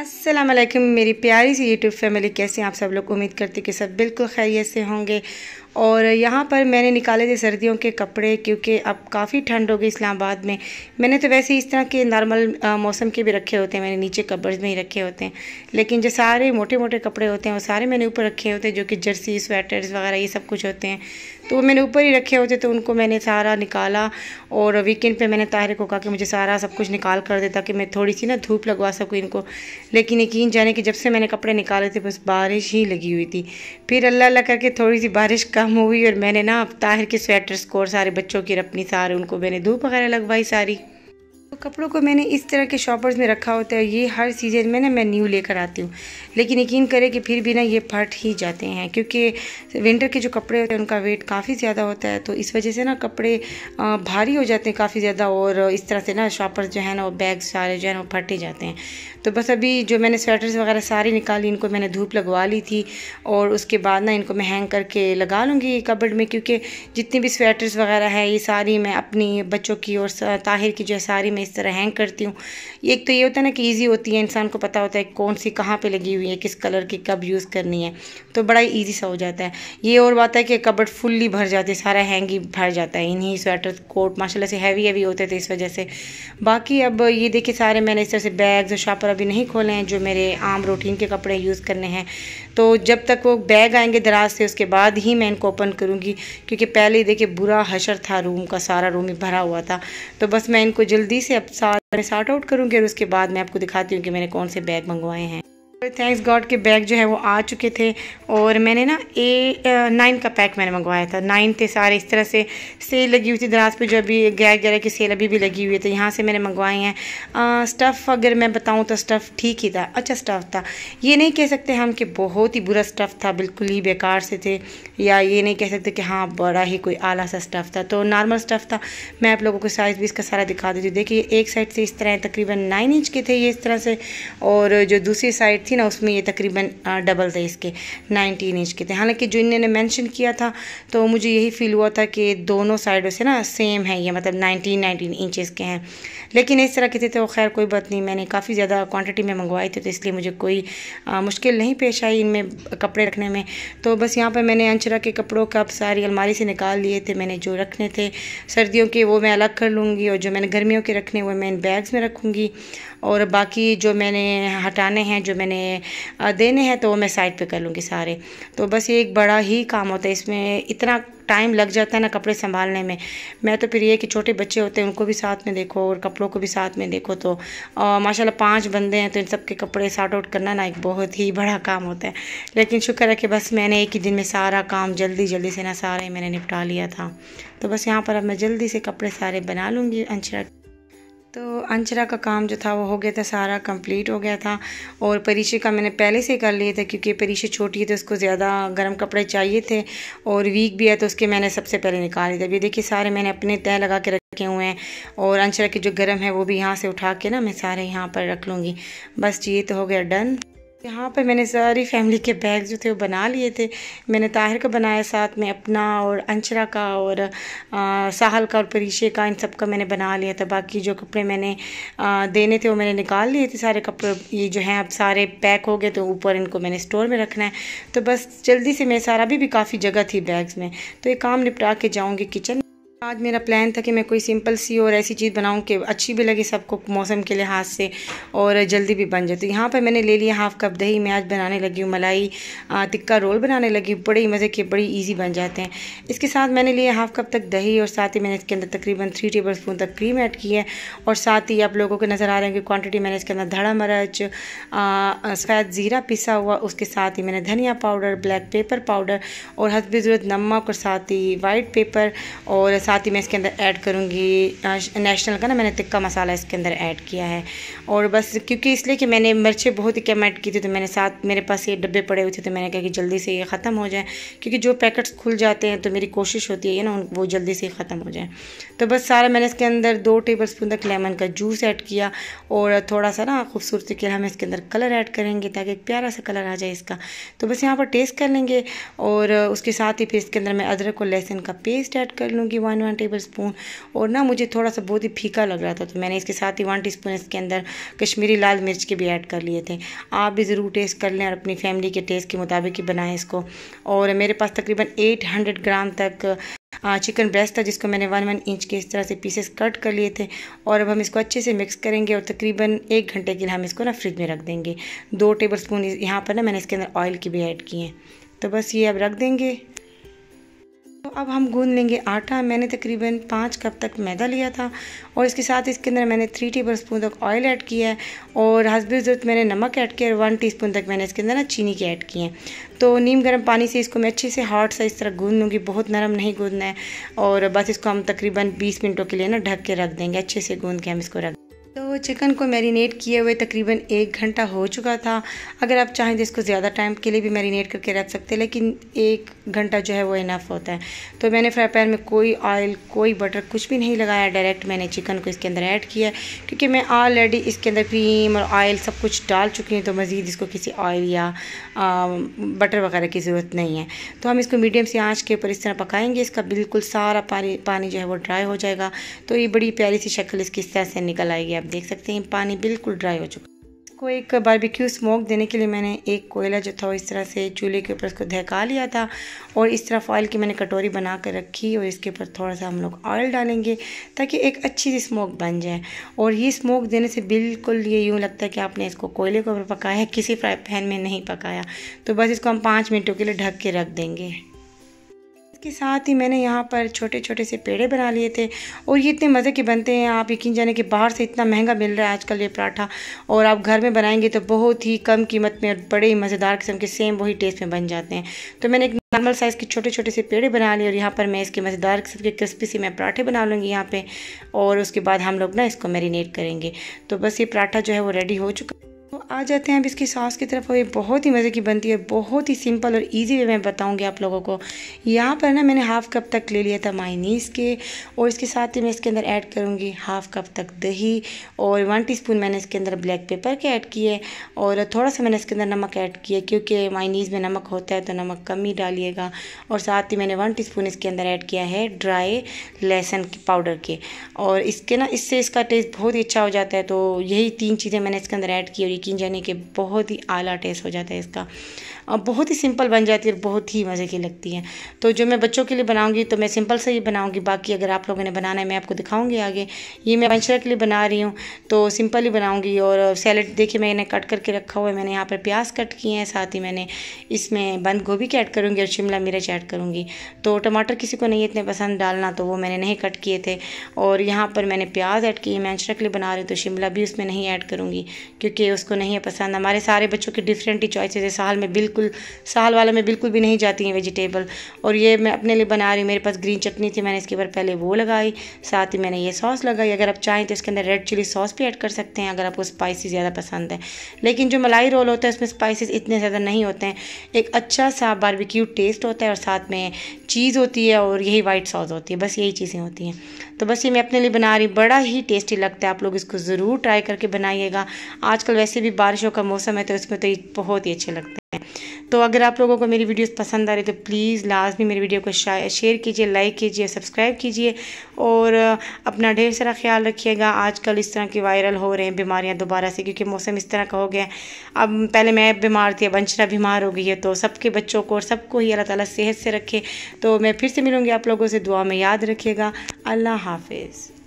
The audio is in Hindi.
अस्सलाम वालेकुम मेरी प्यारी सी यूट्यूब फैमिली कैसे हैं आप सब लोग उम्मीद करते कि सब बिल्कुल खैरियत से होंगे और यहाँ पर मैंने निकाले थे सर्दियों के कपड़े क्योंकि अब काफ़ी ठंड हो गई इस्लामाबाद में मैंने तो वैसे इस तरह के नॉर्मल मौसम के भी रखे होते हैं मैंने नीचे कब्र्ज में ही रखे होते हैं लेकिन जो सारे मोटे मोटे कपड़े होते हैं वो सारे मैंने ऊपर रखे होते हैं जो कि जर्सी स्वेटर्स वगैरह ये सब कुछ होते हैं तो वो मैंने ऊपर ही रखे होते तो उनको मैंने सारा निकाला और वीकेंड पे मैंने ताहिर को कहा कि मुझे सारा सब कुछ निकाल कर देता कि मैं थोड़ी सी ना धूप लगवा सकूँ इनको लेकिन यकीन जाने कि जब से मैंने कपड़े निकाले थे बस बारिश ही लगी हुई थी फिर अल्लाह अल्लाह करके थोड़ी सी बारिश कम मूवी और मैंने ना अब ताहिर के स्वेटर्स को और सारे बच्चों की रपनी सारे उनको मैंने धूप वगैरह लगवाई सारी कपड़ों को मैंने इस तरह के शॉपर्स में रखा होता है ये हर सीज़न में ना मैं न्यू लेकर आती हूँ लेकिन यकीन करें कि फिर भी ना ये फट ही जाते हैं क्योंकि विंटर के जो कपड़े होते हैं उनका वेट काफ़ी ज़्यादा होता है तो इस वजह से ना कपड़े भारी हो जाते हैं काफ़ी ज़्यादा और इस तरह से ना शॉपर्स जो है ना वो बैग सारे जो है ना वो ही जाते हैं तो बस अभी जो मैंने स्वेटर्स वगैरह सारी निकाली इनको मैंने धूप लगवा ली थी और उसके बाद ना इनको मैं हैंग करके लगा लूँगी कबड़ में क्योंकि जितनी भी स्वेटर्स वगैरह है ये सारी मैं अपनी बच्चों की और ताहिर की जो है सारी मैं इस तरह हैंग करती हूँ एक तो ये होता है ना कि ईजी होती है इंसान को पता होता है कौन सी कहाँ पर लगी हुई है किस कलर की कब यूज़ करनी है तो बड़ा ईजी सा हो जाता है ये और बात है कि कबड़ फुल्ली भर जाती है सारा हैंग ही भर जाता है इन्हीं स्वेटर कोट माशाला से हैवी हैवी होते थे इस वजह से बाकी अब ये देखिए सारे मैंने इस तरह से बैग्स और शापर अभी नहीं खोले हैं जो मेरे आम रूटीन के कपड़े यूज़ करने हैं तो जब तक वो बैग आएंगे दराज से उसके बाद ही मैं इनको ओपन करूँगी क्योंकि पहले ही देखिए बुरा हशर था रूम का सारा रूम ही भरा हुआ था तो बस मैं इनको जल्दी से अब सार्ट आउट करूँगी और उसके बाद मैं आपको दिखाती हूँ कि मैंने कौन से बैग मंगवाए हैं थैंक्स गॉड के बैग जो है वो आ चुके थे और मैंने ना ए नाइन का पैक मैंने मंगवाया था नाइन थे सारे इस तरह से सेल लगी हुई थी दराज पे जो अभी ग्यारह ग्यारह की सेल अभी भी लगी हुई है तो यहाँ से मैंने मंगवाए हैं स्टफ़ अगर मैं बताऊँ तो स्टफ़ ठीक ही था अच्छा स्टफ़ था ये नहीं कह सकते हम कि बहुत ही बुरा स्टफ़ था बिल्कुल ही बेकार से थे या ये नहीं कह सकते कि हाँ बड़ा ही कोई आला सा स्टफ़ था तो नॉर्मल स्टफ़ था मैं आप लोगों को साइज़ भी इसका सारा दिखा देती हूँ देखिए एक साइड से इस तरह तकरीबन नाइन इंच के थे ये इस तरह से और जो दूसरी साइड थी ना उसमें ये तकरीबन डबल थे इसके नाइनटीन इंच के थे हालांकि जो इन्होंने मैंशन किया था तो मुझे यही फील हुआ था कि दोनों साइडों से ना सेम है ये मतलब नाइनटीन नाइनटीन इंचज़ के हैं लेकिन इस तरह के थे तो खैर कोई बात नहीं मैंने काफ़ी ज़्यादा क्वान्टिटी में मंगवाए थे तो इसलिए मुझे कोई आ, मुश्किल नहीं पेश आई इनमें कपड़े रखने में तो बस यहाँ पर मैंने अंशरा के कपड़ों का सारी अलमारी से निकाल लिए थे मैंने जो रखने थे सर्दियों के वो मैं अलग कर लूँगी और जो मैंने गर्मियों के रखने वो मैं इन बैग्स में रखूँगी और बाकी जो मैंने हटाने हैं जो मैंने देने हैं तो वो मैं साइड पे कर लूँगी सारे तो बस ये एक बड़ा ही काम होता है इसमें इतना टाइम लग जाता है ना कपड़े संभालने में मैं तो फिर ये कि छोटे बच्चे होते हैं उनको भी साथ में देखो और कपड़ों को भी साथ में देखो तो माशाल्लाह पांच बंदे हैं तो इन सब के कपड़े सार्ट आउट करना ना एक बहुत ही बड़ा काम होता है लेकिन शुक्र है कि बस मैंने एक ही दिन में सारा काम जल्दी जल्दी से ना सारा ही मैंने निपटा लिया था तो बस यहाँ पर अब मैं जल्दी से कपड़े सारे बना लूँगी अंशरा तो अंचरा का काम जो था वो हो गया था सारा कंप्लीट हो गया था और परीक्षे का मैंने पहले से कर लिए थे क्योंकि परीक्षे छोटी है तो उसको ज़्यादा गर्म कपड़े चाहिए थे और वीक भी है तो उसके मैंने सबसे पहले निकाले थे अभी देखिए सारे मैंने अपने तय लगा के रखे हुए हैं और अंचरा के जो गर्म है वो भी यहाँ से उठा के ना मैं सारे यहाँ पर रख लूँगी बस ये तो हो गया डन यहाँ पर मैंने सारी फैमिली के बैग जो थे वो बना लिए थे मैंने ताहिर का बनाया साथ में अपना और अंशरा का और आ, साहल का और परीशे का इन सब का मैंने बना लिया था बाकी जो कपड़े मैंने आ, देने थे वो मैंने निकाल लिए थे सारे कपड़े ये जो हैं अब सारे पैक हो गए तो ऊपर इनको मैंने स्टोर में रखना है तो बस जल्दी से मेरे सारा भी, भी काफ़ी जगह थी बैग्स में तो ये काम निपटा के जाऊँगी किचन आज मेरा प्लान था कि मैं कोई सिंपल सी और ऐसी चीज़ बनाऊं कि अच्छी भी लगे सबको मौसम के लिहाज से और जल्दी भी बन जाए तो यहाँ पर मैंने ले लिया हाफ़ कप दही मैं आज बनाने लगी हूँ मलाई टिक्का रोल बनाने लगी हूँ बड़े मज़े के बड़ी ईजी बन जाते हैं इसके साथ मैंने लिए हाफ़ कप तक दही और साथ ही मैंने इसके अंदर तकरीबन थ्री टेबल स्पून तक क्रीम ऐड की है और साथ ही आप लोगों को नज़र आ रहे हैं कि क्वान्टिटी मैंने इसके अंदर धड़ा मरच शायद ज़ीरा पिसा हुआ उसके साथ ही मैंने धनिया पाउडर ब्लैक पेपर पाउडर और हद ज़रूरत नमक और साथ ही वाइट पेपर और साथ ही मैं इसके अंदर ऐड करूँगी नेशनल का ना मैंने तिक्का मसाला इसके अंदर ऐड किया है और बस क्योंकि इसलिए कि मैंने मिर्चें बहुत ही कम ऐड की थी तो मैंने साथ मेरे पास ये डब्बे पड़े हुए थे तो मैंने कहा कि जल्दी से ये ख़त्म हो जाए क्योंकि जो पैकेट्स खुल जाते हैं तो मेरी कोशिश होती है ना वो जल्दी से ख़त्म हो जाए तो बस सारा मैंने इसके अंदर दो टेबल स्पून तक लेमन का जूस ऐड किया और थोड़ा सा ना खूबसूरती के लिए हम इसके अंदर कलर ऐड करेंगे ताकि एक प्यारा सा कलर आ जाए इसका तो बस यहाँ पर टेस्ट कर लेंगे और उसके साथ ही फिर इसके अंदर मैं अदरक और लहसुन का पेस्ट ऐड कर लूँगी one one one tablespoon और ना मुझे थोड़ा सा बहुत ही फीका लग रहा था तो मैंने इसके साथ ही वन टी स्पून इसके अंदर कश्मीरी लाल मिर्च के भी ऐड कर लिए थे आप भी ज़रूर टेस्ट कर लें और अपनी फैमिली के टेस्ट के मुताबिक ही बनाएं इसको और मेरे पास तकरीबन एट हंड्रेड ग्राम तक चिकन ब्रेस्ट था जिसको मैंने वन वन इंच के इस तरह से पीसेस कट कर लिए थे और अब हम इसको अच्छे से मिक्स करेंगे और तकरीबन एक घंटे के लिए हम इसको ना फ्रिज में रख देंगे दो टेबल स्पून यहाँ पर ना मैंने इसके अंदर ऑयल की भी ऐड किए हैं तो बस ये अब रख देंगे अब हम गूंद लेंगे आटा मैंने तकरीबन पाँच कप तक मैदा लिया था और इसके साथ इसके अंदर मैंने थ्री टेबल स्पून तक ऑयल ऐड किया है और हसब ज़रूरत मैंने नमक ऐड किया और वन टी स्पून तक मैंने इसके अंदर ना चीनी की ऐड की है तो नीम गर्म पानी से इसको मैं अच्छे से हार्ड सा इस तरह गूंद लूँगी बहुत नरम नहीं गूंदना है और बस इसको हम तकरीबन बीस मिनटों के लिए ना ढक के रख देंगे अच्छे से गूँध के हम इसको रख तो चिकन को मैरिनेट किए हुए तकरीबन एक घंटा हो चुका था अगर आप चाहें तो इसको ज़्यादा टाइम के लिए भी मैरिनेट करके रख सकते हैं लेकिन एक घंटा जो है वो इनफ होता है तो मैंने फ्राई पैन में कोई ऑयल कोई बटर कुछ भी नहीं लगाया डायरेक्ट मैंने चिकन को इसके अंदर ऐड किया क्योंकि मैं ऑलरेडी इसके अंदर क्रीम और ऑयल सब कुछ डाल चुकी हूँ तो मज़ीद इसको किसी ऑयल या आ, बटर वगैरह की ज़रूरत नहीं है तो हम इसको मीडियम से आँच के ऊपर इस तरह पकाएंगे इसका बिल्कुल सारा पानी पानी जो है वो ड्राई हो जाएगा तो ये बड़ी प्यारी सी शक्ल इसकी इस तरह से निकल आएगी आप देख सकते हैं पानी बिल्कुल ड्राई हो चुका इसको एक बारबेक्यू स्मोक देने के लिए मैंने एक कोयला जो था इस तरह से चूल्हे के ऊपर इसको धहका लिया था और इस तरह फॉयल की मैंने कटोरी बना कर रखी और इसके ऊपर थोड़ा सा हम लोग ऑयल डालेंगे ताकि एक अच्छी सी स्मोक बन जाए और ये स्मोक देने से बिल्कुल ये यूँ लगता है कि आपने इसको कोयले के ऊपर पकाया है किसी फ्राई पैन में नहीं पकाया तो बस इसको हम पाँच मिनटों के लिए ढक के रख देंगे के साथ ही मैंने यहाँ पर छोटे छोटे से पेड़े बना लिए थे और ये इतने मज़े के बनते हैं आप यकीन जाने कि बाहर से इतना महंगा मिल रहा है आजकल ये पराठा और आप घर में बनाएंगे तो बहुत ही कम कीमत में और बड़े ही मज़ेदार किस्म के सेम वही टेस्ट में बन जाते हैं तो मैंने एक नॉर्मल साइज़ के छोटे छोटे से पेड़े बना लिए और यहाँ पर मैं इसके मज़ेदार किस्म के क्रिस्पी से मैं पराठे बना लूँगी यहाँ पर और उसके बाद हम लोग ना इसको मैरिनेट करेंगे तो बस ये पराठा जो है वो रेडी हो चुका है तो आ जाते हैं अब इसकी सॉस की तरफ और ये बहुत ही मज़े की बनती है बहुत ही सिंपल और इजी वे मैं बताऊंगी आप लोगों को यहाँ पर ना मैंने हाफ़ कप तक ले लिया था मायनीस के और इसके साथ ही मैं इसके अंदर ऐड करूँगी हाफ़ कप तक दही और वन टीस्पून मैंने इसके अंदर ब्लैक पेपर के ऐड किए और थोड़ा सा मैंने इसके अंदर नमक ऐड किया क्योंकि मायनीज़ में नमक होता है तो नमक कम ही डालिएगा और साथ ही मैंने वन टी इसके अंदर ऐड किया है ड्राई के पाउडर के और इसके ना इससे इसका टेस्ट बहुत ही अच्छा हो जाता है तो यही तीन चीज़ें मैंने इसके अंदर ऐड की और यकीन जाने के बहुत ही आला टेस्ट हो जाता है इसका और बहुत ही सिंपल बन जाती है और बहुत ही मज़े की लगती है तो जो मैं बच्चों के लिए बनाऊंगी तो मैं सिंपल से ही बनाऊँगी बाकी अगर आप लोगों ने बनाना है मैं आपको दिखाऊँगी आगे ये मैं मंशरा के लिए बना रही हूँ तो सिंपल ही बनाऊँगी और सैलड देखिए मैंने कट करके रखा हुआ है मैंने यहाँ पर प्याज कट किए हैं साथ ही मैंने इसमें बंद गोभी की ऐड करूँगी और शिमला मिर्च ऐड करूँगी तो टमाटर किसी को नहीं इतने पसंद डालना तो वो मैंने नहीं कट किए थे और यहाँ पर मैंने प्याज ऐड किए मैं अंशरा लिए बना रही तो शिमला भी उसमें नहीं ऐड करूँगी क्योंकि उसको जिसको नहीं है पसंद हमारे सारे बच्चों की डिफरेंट ही चॉइसेस है साल में बिल्कुल साल वाले में बिल्कुल भी नहीं जाती हैं वेजिटेबल और ये मैं अपने लिए बना रही हूँ मेरे पास ग्रीन चटनी थी मैंने इसके ऊपर पहले वो लगाई साथ ही मैंने ये सॉस लगाई अगर आप चाहें तो इसके अंदर रेड चिली सॉस भी ऐड कर सकते हैं अगर आपको स्पाइसी ज़्यादा पसंद है लेकिन जो मलाई रोल होता है उसमें स्पाइसिस इतने ज़्यादा नहीं होते हैं एक अच्छा सा बारबिक्यू टेस्ट होता है और साथ में चीज़ होती है और यही वाइट सॉस होती है बस यही चीज़ें होती हैं तो बस ये मैं अपने लिए बना रही बड़ा ही टेस्टी लगता है आप लोग इसको ज़रूर ट्राई करके बनाइएगा आजकल वैसे वैसे भी बारिशों का मौसम है तो उसमें तो बहुत ही अच्छे लगते हैं तो अगर आप लोगों को मेरी वीडियोस पसंद आ रही तो प्लीज़ लाजमी मेरी वीडियो को शेयर कीजिए लाइक कीजिए सब्सक्राइब कीजिए और अपना ढेर सारा ख्याल रखिएगा आजकल इस तरह की वायरल हो रहे हैं बीमारियां दोबारा से क्योंकि मौसम इस तरह का हो गया अब पहले मैं बीमार थी अब बीमार हो गई है तो सबके बच्चों को और सबको ही अल्लाह तला सेहत से रखे तो मैं फिर से मिलूँगी आप लोगों से दुआ में याद रखिएगा अल्लाह हाफिज़